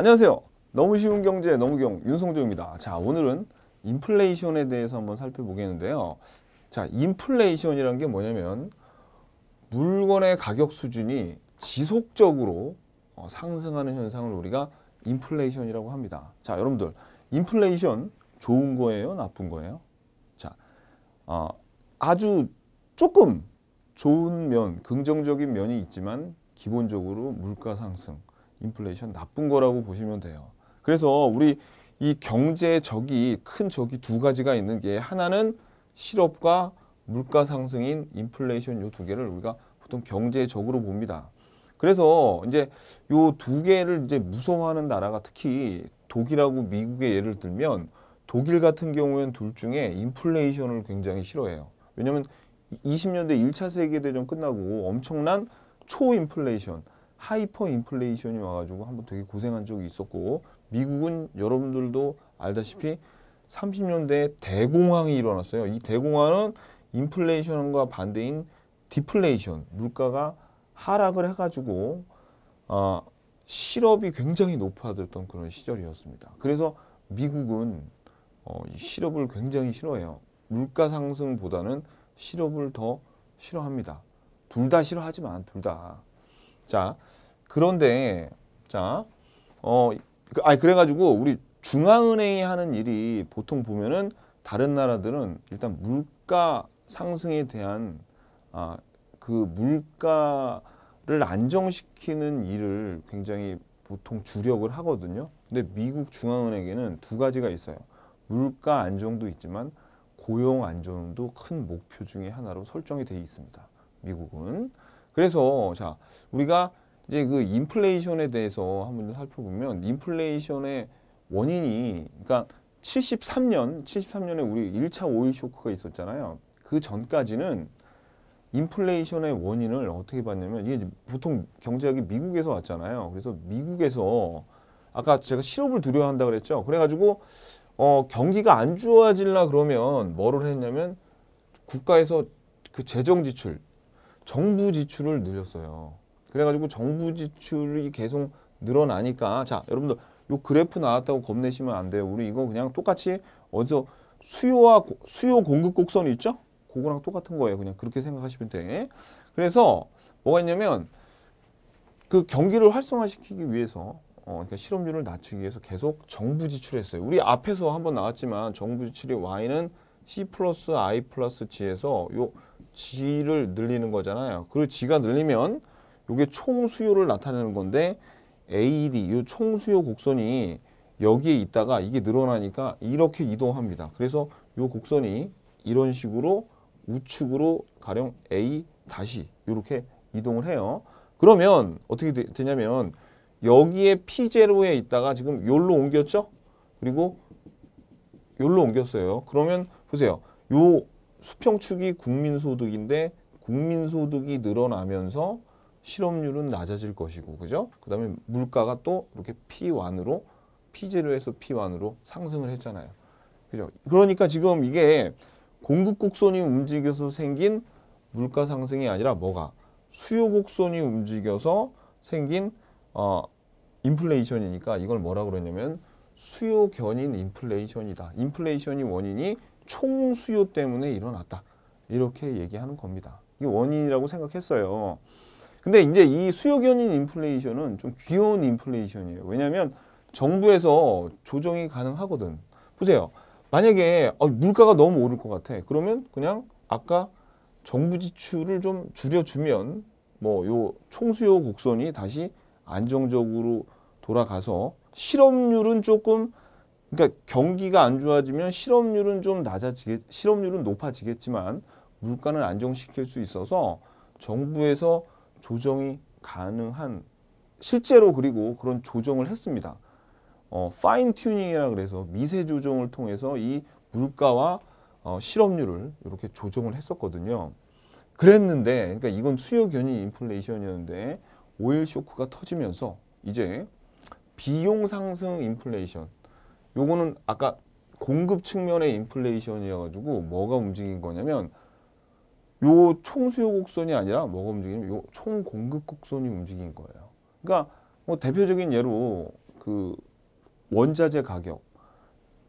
안녕하세요. 너무 쉬운 경제 너무경 윤성조입니다. 자 오늘은 인플레이션에 대해서 한번 살펴보겠는데요. 자 인플레이션이라는 게 뭐냐면 물건의 가격 수준이 지속적으로 어, 상승하는 현상을 우리가 인플레이션이라고 합니다. 자 여러분들 인플레이션 좋은 거예요? 나쁜 거예요? 자 어, 아주 조금 좋은 면 긍정적인 면이 있지만 기본적으로 물가 상승 인플레이션 나쁜 거라고 보시면 돼요. 그래서 우리 이 경제 적이 큰 적이 두 가지가 있는 게 하나는 실업과 물가 상승인 인플레이션 요 두 개를 우리가 보통 경제 적으로 봅니다. 그래서 이제 요 두 개를 이제 무서워하는 나라가 특히 독일하고 미국의 예를 들면 독일 같은 경우에는 둘 중에 인플레이션을 굉장히 싫어해요. 왜냐면 20년대 1차 세계대전 끝나고 엄청난 초인플레이션 하이퍼 인플레이션이 와가지고 한번 되게 고생한 적이 있었고 미국은 여러분들도 알다시피 30년대 대공황이 일어났어요. 이 대공황은 인플레이션과 반대인 디플레이션, 물가가 하락을 해가지고 어, 실업이 굉장히 높아졌던 그런 시절이었습니다. 그래서 미국은 어, 실업을 굉장히 싫어해요. 물가 상승보다는 실업을 더 싫어합니다. 둘 다 싫어하지만 둘 다. 자, 그런데 자, 어, 아 그래가지고 우리 중앙은행이 하는 일이 보통 보면은 다른 나라들은 일단 물가 상승에 대한 아, 그 물가를 안정시키는 일을 굉장히 보통 주력을 하거든요. 근데 미국 중앙은행에는 두 가지가 있어요. 물가 안정도 있지만 고용 안정도 큰 목표 중의 하나로 설정이 되어 있습니다. 미국은. 그래서 자 우리가 이제 그 인플레이션에 대해서 한번 살펴보면 인플레이션의 원인이 그러니까 73년 73년에 우리 1차 오일 쇼크가 있었잖아요. 그 전까지는 인플레이션의 원인을 어떻게 봤냐면 이게 보통 경제학이 미국에서 왔잖아요. 그래서 미국에서 아까 제가 실업을 두려워한다 그랬죠. 그래가지고 어 경기가 안 좋아질라 그러면 뭐를 했냐면 국가에서 그 재정 지출 정부 지출을 늘렸어요. 그래가지고 정부 지출이 계속 늘어나니까 자 여러분들 요 그래프 나왔다고 겁내시면 안 돼요. 우리 이거 그냥 똑같이 어디서 수요와 고, 수요 공급 곡선 있죠? 그거랑 똑같은 거예요. 그냥 그렇게 생각하시면 돼. 그래서 뭐가 있냐면 그 경기를 활성화시키기 위해서 어, 그러니까 실업률을 낮추기 위해서 계속 정부 지출했어요. 우리 앞에서 한번 나왔지만 정부 지출의 Y는 C 플러스 I 플러스 G에서 요 G를 늘리는 거잖아요. 그리고 G가 늘리면 요게 총수요를 나타내는 건데 AED, 요 총수요 곡선이 여기에 있다가 이게 늘어나니까 이렇게 이동합니다. 그래서 요 곡선이 이런 식으로 우측으로 가령 A 다시 이렇게 이동을 해요. 그러면 어떻게 되, 냐면 여기에 P0에 있다가 지금 요로 옮겼죠? 그리고 요로 옮겼어요. 그러면 보세요. 요 수평축이 국민소득인데 국민소득이 늘어나면서 실업률은 낮아질 것이고 그죠? 그 다음에 물가가 또 이렇게 P1으로 P0에서 P1으로 상승을 했잖아요. 그죠? 그러니까 지금 이게 공급 곡선이 움직여서 생긴 물가 상승이 아니라 뭐가 수요 곡선이 움직여서 생긴 어 인플레이션이니까 이걸 뭐라 그러냐면 수요 견인 인플레이션이다. 인플레이션이 원인이 총수요 때문에 일어났다. 이렇게 얘기하는 겁니다. 이게 원인이라고 생각했어요. 근데 이제 이 수요견인 인플레이션은 좀 귀여운 인플레이션이에요. 왜냐하면 정부에서 조정이 가능하거든. 보세요. 만약에 어, 물가가 너무 오를 것 같아. 그러면 그냥 아까 정부 지출을 좀 줄여주면 뭐 요 총수요 곡선이 다시 안정적으로 돌아가서 실업률은 조금 그러니까 경기가 안 좋아지면 실업률은 좀낮아지게 실업률은 높아지겠지만 물가는 안정시킬 수 있어서 정부에서 조정이 가능한 실제로 그리고 그런 조정을 했습니다. 어, 파인 튜닝이라 그래서 미세 조정을 통해서 이 물가와 어, 실업률을 이렇게 조정을 했었거든요. 그랬는데 그러니까 이건 수요 견인 인플레이션이었는데 오일 쇼크가 터지면서 이제 비용 상승 인플레이션 요거는 아까 공급 측면의 인플레이션이어가지고 뭐가 움직인 거냐면 요 총수요 곡선이 아니라 뭐가 움직이면 요 총공급 곡선이 움직인 거예요. 그러니까 뭐 대표적인 예로 그 원자재 가격,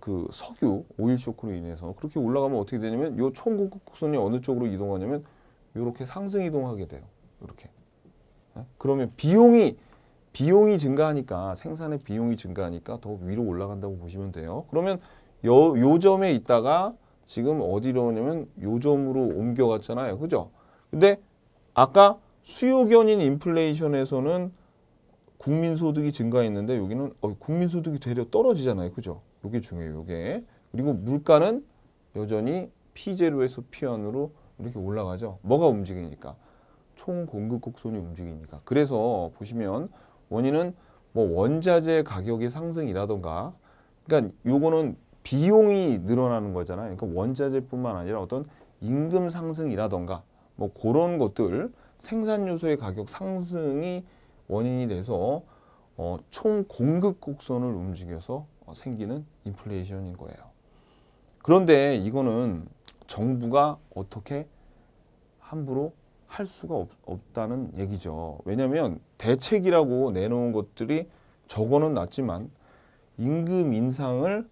그 석유, 오일 쇼크로 인해서 그렇게 올라가면 어떻게 되냐면 요 총공급 곡선이 어느 쪽으로 이동하냐면 요렇게 상승 이동하게 돼요. 이렇게. 예? 그러면 비용이 비용이 증가하니까 생산의 비용이 증가하니까 더 위로 올라간다고 보시면 돼요. 그러면 요, 요점에 있다가 지금 어디로 오냐면 요점으로 옮겨갔잖아요. 그죠? 근데 아까 수요견인 인플레이션에서는 국민소득이 증가했는데 여기는 어, 국민소득이 되려 떨어지잖아요. 그죠? 요게 중요해요. 요게. 그리고 물가는 여전히 P0에서 P1으로 이렇게 올라가죠. 뭐가 움직이니까? 총 공급 곡선이 움직이니까. 그래서 보시면 원인은 뭐 원자재 가격의 상승이라던가 그러니까 요거는 비용이 늘어나는 거잖아요. 그러니까 원자재뿐만 아니라 어떤 임금 상승이라던가 뭐 그런 것들 생산 요소의 가격 상승이 원인이 돼서 어, 총 공급 곡선을 움직여서 어, 생기는 인플레이션인 거예요. 그런데 이거는 정부가 어떻게 함부로 할 수가 없, 없다는 얘기죠. 왜냐하면 대책이라고 내놓은 것들이 적어는 낮지만 임금 인상을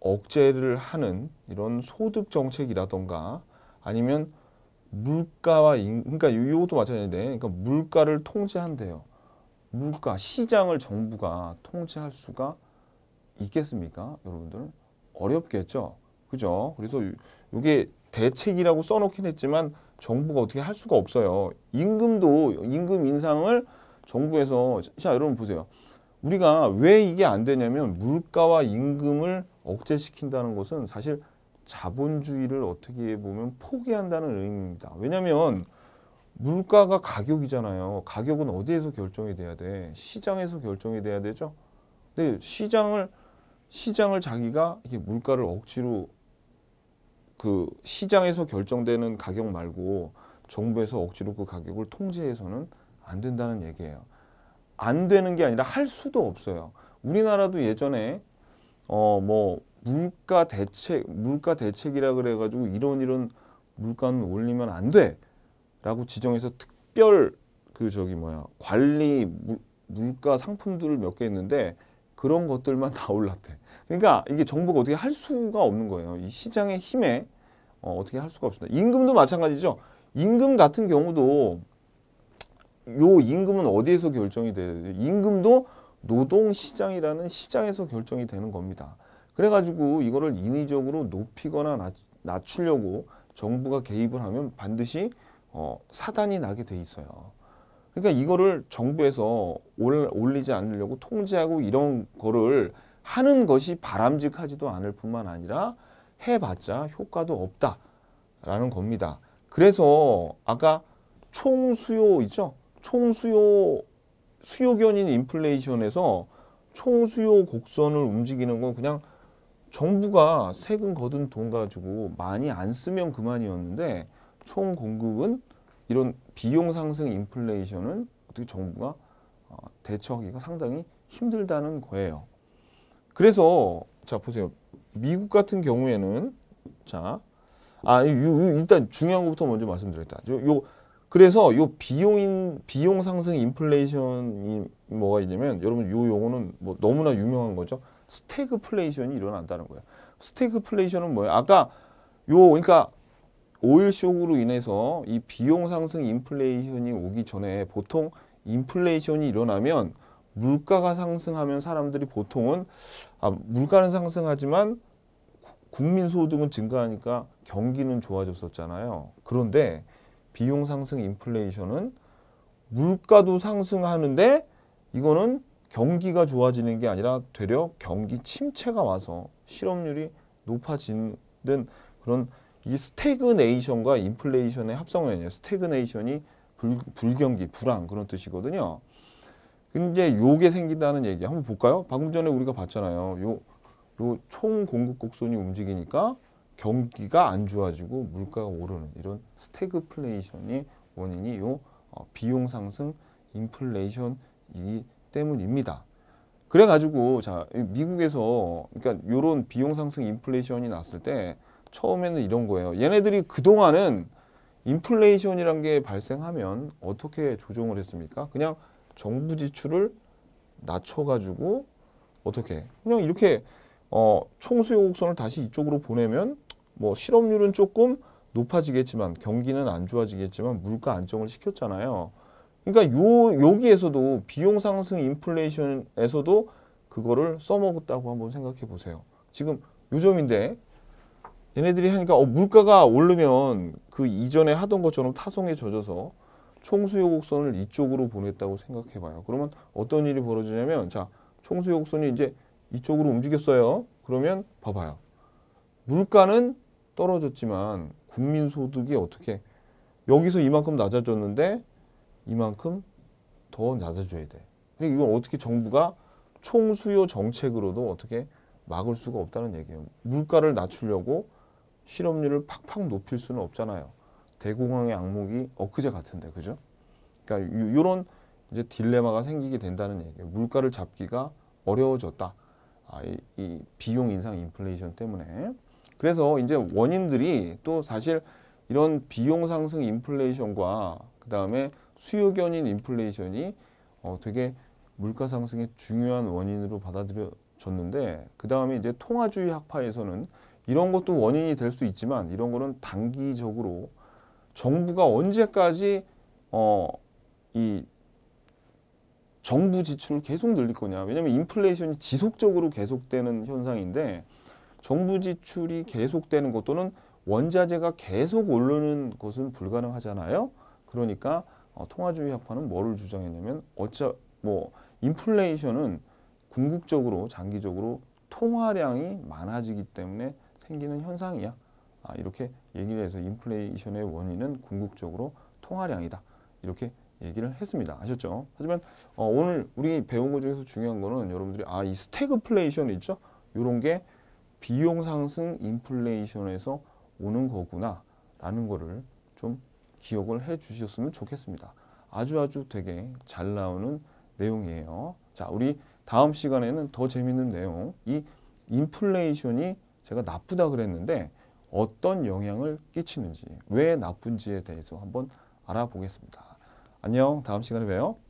억제를 하는 이런 소득 정책이라던가 아니면 물가와 인, 그러니까 이것도 마찬가지인데 그러니까 물가를 통제한대요. 물가 시장을 정부가 통제할 수가 있겠습니까? 여러분들 어렵겠죠. 그죠? 그래서 이게 대책이라고 써놓긴 했지만 정부가 어떻게 할 수가 없어요. 임금도 임금 인상을 정부에서 자 여러분 보세요. 우리가 왜 이게 안 되냐면 물가와 임금을 억제시킨다는 것은 사실 자본주의를 어떻게 보면 포기한다는 의미입니다. 왜냐하면 물가가 가격이잖아요. 가격은 어디에서 결정이 돼야 돼? 시장에서 결정이 돼야 되죠. 근데 시장을 시장을 자기가 이게 물가를 억지로 그 시장에서 결정되는 가격 말고 정부에서 억지로 그 가격을 통제해서는 안 된다는 얘기예요. 안 되는 게 아니라 할 수도 없어요. 우리나라도 예전에 어 뭐 물가 대책 물가 대책이라 그래 가지고 이런 이런 물가는 올리면 안 돼라고 지정해서 특별 그 저기 뭐야 관리 물, 물가 상품들을 몇 개 있는데 그런 것들만 다 올랐대. 그러니까 이게 정부가 어떻게 할 수가 없는 거예요. 이 시장의 힘에 어, 어떻게 할 수가 없습니다. 임금도 마찬가지죠. 임금 같은 경우도 요 임금은 어디에서 결정이 돼요? 임금도 노동시장이라는 시장에서 결정이 되는 겁니다. 그래가지고 이거를 인위적으로 높이거나 낮추려고 정부가 개입을 하면 반드시 어, 사단이 나게 돼 있어요. 그러니까 이거를 정부에서 올리지 않으려고 통제하고 이런 거를 하는 것이 바람직하지도 않을 뿐만 아니라 해봤자 효과도 없다라는 겁니다. 그래서 아까 총수요 있죠? 총수요 수요견인 인플레이션에서 총수요 곡선을 움직이는 건 그냥 정부가 세금 거둔 돈 가지고 많이 안 쓰면 그만이었는데 총 공급은 이런 비용 상승 인플레이션은 어떻게 정부가 어, 대처하기가 상당히 힘들다는 거예요. 그래서 자 보세요. 미국 같은 경우에는 자 아, 일단 중요한 것부터 먼저 말씀드렸다. 요, 요 그래서 요 비용인 비용 상승 인플레이션이 뭐가 있냐면 여러분 요 용어는 뭐 너무나 유명한 거죠. 스태그플레이션이 일어난다는 거예요. 스태그플레이션은 뭐예요? 아까 요 그러니까 오일 쇼크로 인해서 이 비용 상승 인플레이션이 오기 전에 보통 인플레이션이 일어나면 물가가 상승하면 사람들이 보통은 아, 물가는 상승하지만 국민 소득은 증가하니까 경기는 좋아졌었잖아요. 그런데 비용 상승 인플레이션은 물가도 상승하는데 이거는 경기가 좋아지는 게 아니라 되려 경기 침체가 와서 실업률이 높아지는 그런 이 스태그네이션과 인플레이션의 합성어예요. 스태그네이션이 불, 불경기, 불안 그런 뜻이거든요. 근데 요게 생긴다는 얘기 한번 볼까요? 방금 전에 우리가 봤잖아요. 요요 총 공급 곡선이 움직이니까 경기가 안 좋아지고 물가가 오르는 이런 스태그플레이션이 원인이 요 어, 비용 상승 인플레이션이기 때문입니다. 그래가지고 자 미국에서 그러니까 요런 비용 상승 인플레이션이 났을 때 처음에는 이런 거예요. 얘네들이 그동안은 인플레이션이란 게 발생하면 어떻게 조정을 했습니까? 그냥 정부 지출을 낮춰가지고 어떻게 그냥 이렇게 어, 총수요 곡선을 다시 이쪽으로 보내면 뭐 실업률은 조금 높아지겠지만 경기는 안 좋아지겠지만 물가 안정을 시켰잖아요. 그러니까 요 여기에서도 비용 상승 인플레이션에서도 그거를 써먹었다고 한번 생각해 보세요. 지금 요점인데 얘네들이 하니까 어, 물가가 오르면 그 이전에 하던 것처럼 타성에 젖어서 총수요곡선을 이쪽으로 보냈다고 생각해봐요. 그러면 어떤 일이 벌어지냐면 자 총수요곡선이 이제 이쪽으로 움직였어요. 그러면 봐봐요. 물가는 떨어졌지만 국민소득이 어떻게 여기서 이만큼 낮아졌는데 이만큼 더 낮아져야 돼. 그러니까 이건 어떻게 정부가 총수요 정책으로도 어떻게 막을 수가 없다는 얘기예요. 물가를 낮추려고 실업률을 팍팍 높일 수는 없잖아요. 대공황의 악몽이 엊그제 같은데 그죠? 그러니까 이런 이제 딜레마가 생기게 된다는 얘기예요. 물가를 잡기가 어려워졌다. 아, 이, 이 비용 인상 인플레이션 때문에. 그래서 이제 원인들이 또 사실 이런 비용 상승 인플레이션과 그다음에 수요 견인 인플레이션이 어, 되게 물가 상승의 중요한 원인으로 받아들여졌는데 그다음에 이제 통화주의 학파에서는 이런 것도 원인이 될 수 있지만 이런 거는 단기적으로 정부가 언제까지 어, 이 정부 지출을 계속 늘릴 거냐. 왜냐하면 인플레이션이 지속적으로 계속되는 현상인데 정부 지출이 계속되는 것 또는 원자재가 계속 오르는 것은 불가능하잖아요. 그러니까 어, 통화주의 학파는 뭐를 주장했냐면 어차 뭐 인플레이션은 궁극적으로 장기적으로 통화량이 많아지기 때문에 생기는 현상이야. 아, 이렇게 얘기를 해서 인플레이션의 원인은 궁극적으로 통화량이다. 이렇게 얘기를 했습니다. 아셨죠? 하지만 어, 오늘 우리 배운 것 중에서 중요한 거는 여러분들이 아 이 스태그플레이션 있죠? 이런 게 비용 상승 인플레이션에서 오는 거구나 라는 거를 좀 기억을 해 주셨으면 좋겠습니다. 아주 아주 되게 잘 나오는 내용이에요. 자, 우리 다음 시간에는 더 재밌는 내용, 이 인플레이션이 제가 나쁘다 그랬는데 어떤 영향을 끼치는지 왜 나쁜지에 대해서 한번 알아보겠습니다. 안녕 다음 시간에 봬요.